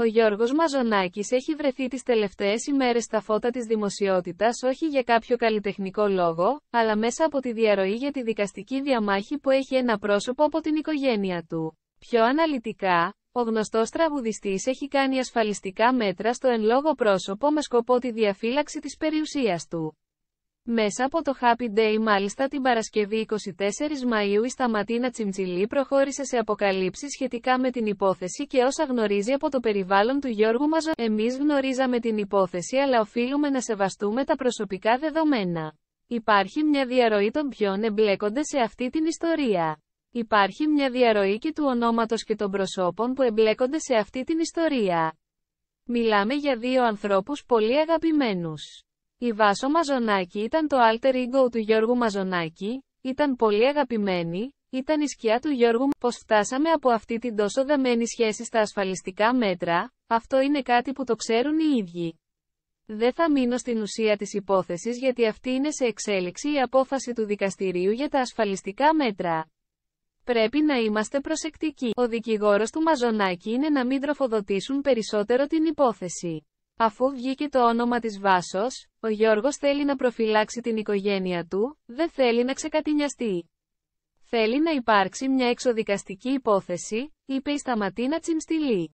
Ο Γιώργος Μαζονάκης έχει βρεθεί τις τελευταίες ημέρες στα φώτα της δημοσιότητας όχι για κάποιο καλλιτεχνικό λόγο, αλλά μέσα από τη διαρροή για τη δικαστική διαμάχη που έχει ένα πρόσωπο από την οικογένεια του. Πιο αναλυτικά, ο γνωστός τραγουδιστής έχει κάνει ασφαλιστικά μέτρα στο εν λόγω πρόσωπο με σκοπό τη διαφύλαξη της περιουσίας του. Μέσα από το Happy Day μάλιστα την Παρασκευή 24 Μαΐου η Σταματίνα Τσιμτσιλή προχώρησε σε αποκαλύψεις σχετικά με την υπόθεση και όσα γνωρίζει από το περιβάλλον του Γιώργου Μαζο. Εμείς γνωρίζαμε την υπόθεση αλλά οφείλουμε να σεβαστούμε τα προσωπικά δεδομένα. Υπάρχει μια διαρροή των ποιών εμπλέκονται σε αυτή την ιστορία. Υπάρχει μια διαρροή και του ονόματος και των προσώπων που εμπλέκονται σε αυτή την ιστορία. Μιλάμε για δύο ανθρώπους πολύ αγαπημένους. Η Βάσο Μαζονάκη ήταν το alter ego του Γιώργου Μαζονάκη, ήταν πολύ αγαπημένη, ήταν η σκιά του Γιώργου πως φτάσαμε από αυτή την τόσο δεμένη σχέση στα ασφαλιστικά μέτρα, αυτό είναι κάτι που το ξέρουν οι ίδιοι. Δεν θα μείνω στην ουσία της υπόθεσης γιατί αυτή είναι σε εξέλιξη η απόφαση του δικαστηρίου για τα ασφαλιστικά μέτρα. Πρέπει να είμαστε προσεκτικοί. Ο δικηγόρος του Μαζονάκη είναι να μην τροφοδοτήσουν περισσότερο την υπόθεση. Αφού βγήκε το όνομα της Βάσος, ο Γιώργος θέλει να προφυλάξει την οικογένεια του, δεν θέλει να ξεκατηνιαστεί. Θέλει να υπάρξει μια εξοδικαστική υπόθεση, είπε η Σταματίνα Τσιμστηλή.